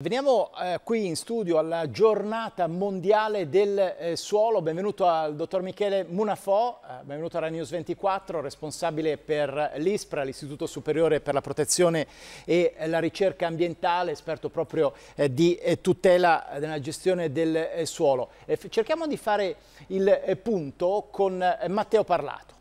Veniamo eh, qui in studio alla giornata mondiale del eh, suolo. Benvenuto al dottor Michele Munafò, eh, benvenuto a Rai News 24, responsabile per l'ISPRA, l'Istituto Superiore per la Protezione e la Ricerca Ambientale, esperto proprio eh, di eh, tutela della eh, gestione del suolo. cerchiamo di fare il punto con Matteo Parlato.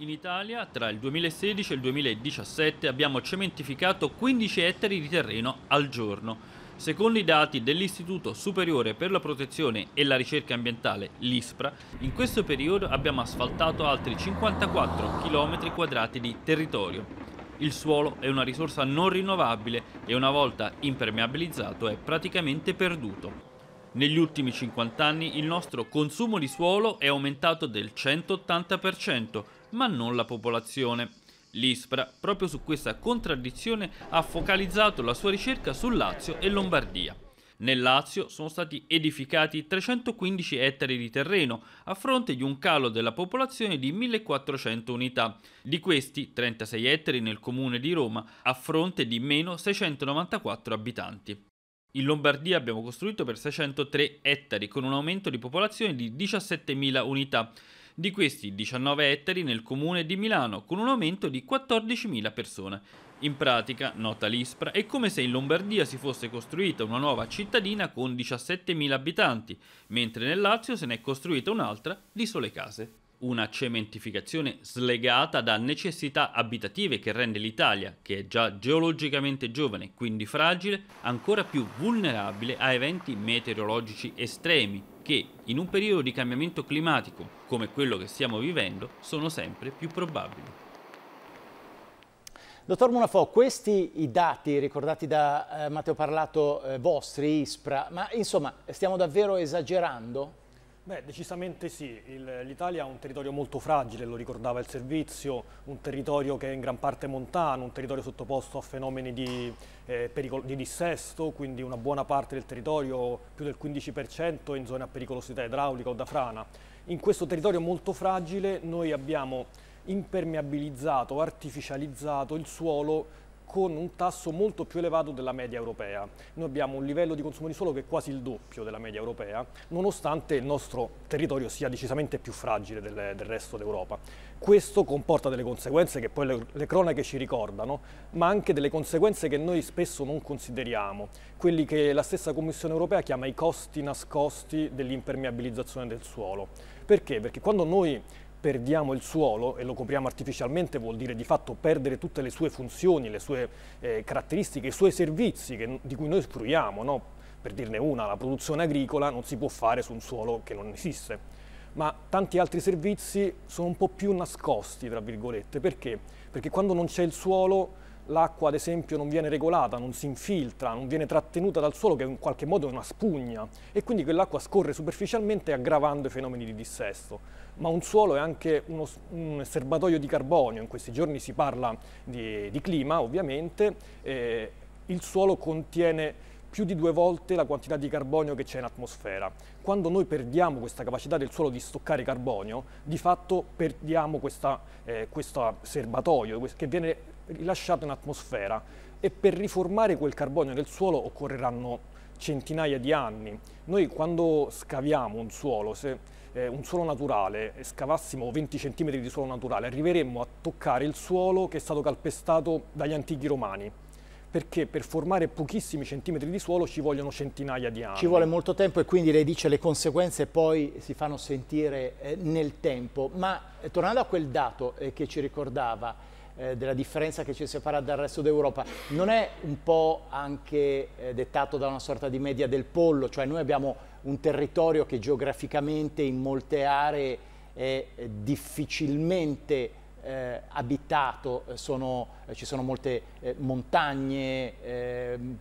In Italia tra il 2016 e il 2017 abbiamo cementificato 15 ettari di terreno al giorno. Secondo i dati dell'Istituto Superiore per la Protezione e la Ricerca Ambientale, l'ISPRA, in questo periodo abbiamo asfaltato altri 54 km 2 di territorio. Il suolo è una risorsa non rinnovabile e una volta impermeabilizzato è praticamente perduto. Negli ultimi 50 anni il nostro consumo di suolo è aumentato del 180%, ma non la popolazione. L'ISPRA, proprio su questa contraddizione, ha focalizzato la sua ricerca su Lazio e Lombardia. Nel Lazio sono stati edificati 315 ettari di terreno, a fronte di un calo della popolazione di 1400 unità. Di questi, 36 ettari nel comune di Roma, a fronte di meno 694 abitanti. In Lombardia abbiamo costruito per 603 ettari con un aumento di popolazione di 17.000 unità, di questi 19 ettari nel comune di Milano con un aumento di 14.000 persone. In pratica, nota l'ISPRA, è come se in Lombardia si fosse costruita una nuova cittadina con 17.000 abitanti, mentre nel Lazio se n'è costruita un'altra di sole case una cementificazione slegata da necessità abitative che rende l'Italia, che è già geologicamente giovane, e quindi fragile, ancora più vulnerabile a eventi meteorologici estremi che in un periodo di cambiamento climatico come quello che stiamo vivendo sono sempre più probabili. Dottor Munafo, questi i dati ricordati da eh, Matteo Parlato eh, vostri, ISPRA, ma insomma stiamo davvero esagerando? Beh, decisamente sì, l'Italia ha un territorio molto fragile, lo ricordava il servizio, un territorio che è in gran parte montano, un territorio sottoposto a fenomeni di, eh, di dissesto, quindi una buona parte del territorio, più del 15% è in zone a pericolosità idraulica o da frana. In questo territorio molto fragile noi abbiamo impermeabilizzato, artificializzato il suolo con un tasso molto più elevato della media europea. Noi abbiamo un livello di consumo di suolo che è quasi il doppio della media europea, nonostante il nostro territorio sia decisamente più fragile del, del resto d'Europa. Questo comporta delle conseguenze che poi le, le cronache ci ricordano, ma anche delle conseguenze che noi spesso non consideriamo, quelli che la stessa Commissione europea chiama i costi nascosti dell'impermeabilizzazione del suolo. Perché? Perché quando noi perdiamo il suolo e lo copriamo artificialmente vuol dire di fatto perdere tutte le sue funzioni, le sue eh, caratteristiche, i suoi servizi che, di cui noi fruiamo. No? Per dirne una, la produzione agricola non si può fare su un suolo che non esiste. Ma tanti altri servizi sono un po' più nascosti, tra virgolette. Perché? Perché quando non c'è il suolo l'acqua ad esempio non viene regolata, non si infiltra, non viene trattenuta dal suolo che in qualche modo è una spugna e quindi quell'acqua scorre superficialmente aggravando i fenomeni di dissesto. Ma un suolo è anche uno, un serbatoio di carbonio, in questi giorni si parla di, di clima ovviamente, eh, il suolo contiene più di due volte la quantità di carbonio che c'è in atmosfera. Quando noi perdiamo questa capacità del suolo di stoccare carbonio, di fatto perdiamo questa, eh, questo serbatoio che viene rilasciato in atmosfera e per riformare quel carbonio nel suolo occorreranno centinaia di anni. Noi quando scaviamo un suolo, se eh, un suolo naturale, scavassimo 20 cm di suolo naturale, arriveremmo a toccare il suolo che è stato calpestato dagli antichi romani perché per formare pochissimi centimetri di suolo ci vogliono centinaia di anni. Ci vuole molto tempo e quindi lei dice le conseguenze poi si fanno sentire eh, nel tempo, ma eh, tornando a quel dato eh, che ci ricordava, della differenza che ci separa dal resto d'Europa non è un po' anche dettato da una sorta di media del pollo, cioè noi abbiamo un territorio che geograficamente in molte aree è difficilmente eh, abitato, eh, sono, eh, ci sono molte eh, montagne,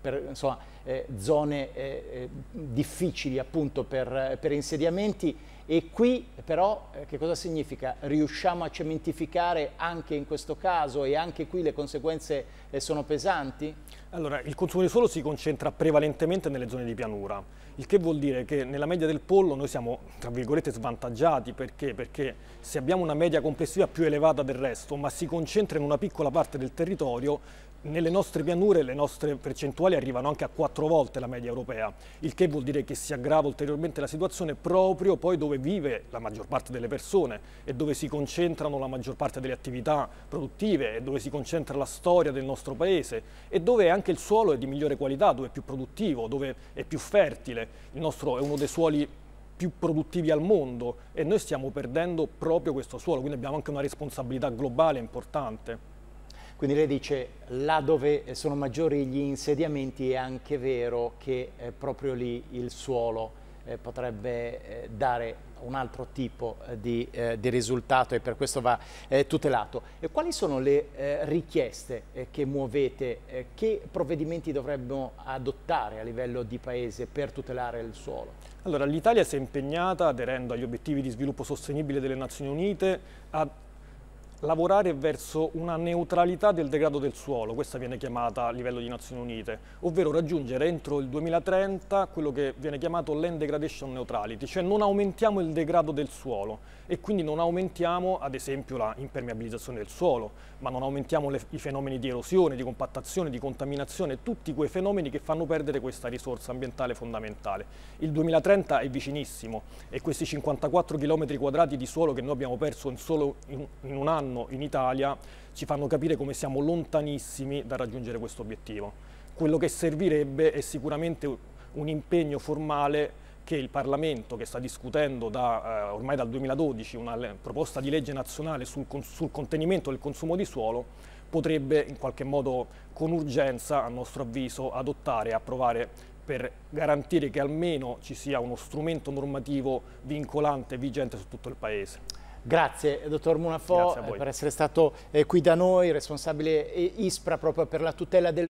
per, insomma, eh, zone eh, eh, difficili appunto per, per insediamenti e qui però che cosa significa? Riusciamo a cementificare anche in questo caso e anche qui le conseguenze sono pesanti? Allora, il consumo di suolo si concentra prevalentemente nelle zone di pianura, il che vuol dire che nella media del pollo noi siamo, tra virgolette, svantaggiati, perché? Perché se abbiamo una media complessiva più elevata del resto, ma si concentra in una piccola parte del territorio, nelle nostre pianure le nostre percentuali arrivano anche a quattro volte la media europea, il che vuol dire che si aggrava ulteriormente la situazione proprio poi dove vive la maggior parte delle persone e dove si concentrano la maggior parte delle attività produttive e dove si concentra la storia del nostro paese e dove anche il suolo è di migliore qualità, dove è più produttivo, dove è più fertile. Il nostro è uno dei suoli più produttivi al mondo e noi stiamo perdendo proprio questo suolo, quindi abbiamo anche una responsabilità globale importante. Quindi lei dice là dove eh, sono maggiori gli insediamenti è anche vero che eh, proprio lì il suolo eh, potrebbe eh, dare un altro tipo eh, di, eh, di, risultato e per questo va tutelato. E quali sono le richieste che muovete? che provvedimenti dovremmo adottare a livello di Paese per tutelare il suolo? Allora, l'Italia si è impegnata, aderendo agli obiettivi di sviluppo sostenibile delle Nazioni Unite, a lavorare verso una neutralità del degrado del suolo, questa viene chiamata a livello di Nazioni Unite, ovvero raggiungere entro il 2030 quello che viene chiamato land degradation neutrality, cioè non aumentiamo il degrado del suolo e quindi non aumentiamo ad esempio la impermeabilizzazione del suolo, ma non aumentiamo le, i fenomeni di erosione, di compattazione, di contaminazione, tutti quei fenomeni che fanno perdere questa risorsa ambientale fondamentale. Il 2030 è vicinissimo e questi 54 km quadrati di suolo che noi abbiamo perso in, solo in, in un anno fanno in Italia ci fanno capire come siamo lontanissimi da raggiungere questo obiettivo. Quello che servirebbe è sicuramente un impegno formale che il Parlamento, che sta discutendo da, eh, ormai dal 2012 una proposta di legge nazionale sul, sul contenimento del consumo di suolo, potrebbe in qualche modo con urgenza, a nostro avviso, adottare e approvare per garantire che almeno ci sia uno strumento normativo vincolante vigente su tutto il Paese. Grazie dottor Munafò Grazie eh, per essere stato eh, qui da noi, responsabile eh, ISPRA proprio per la tutela del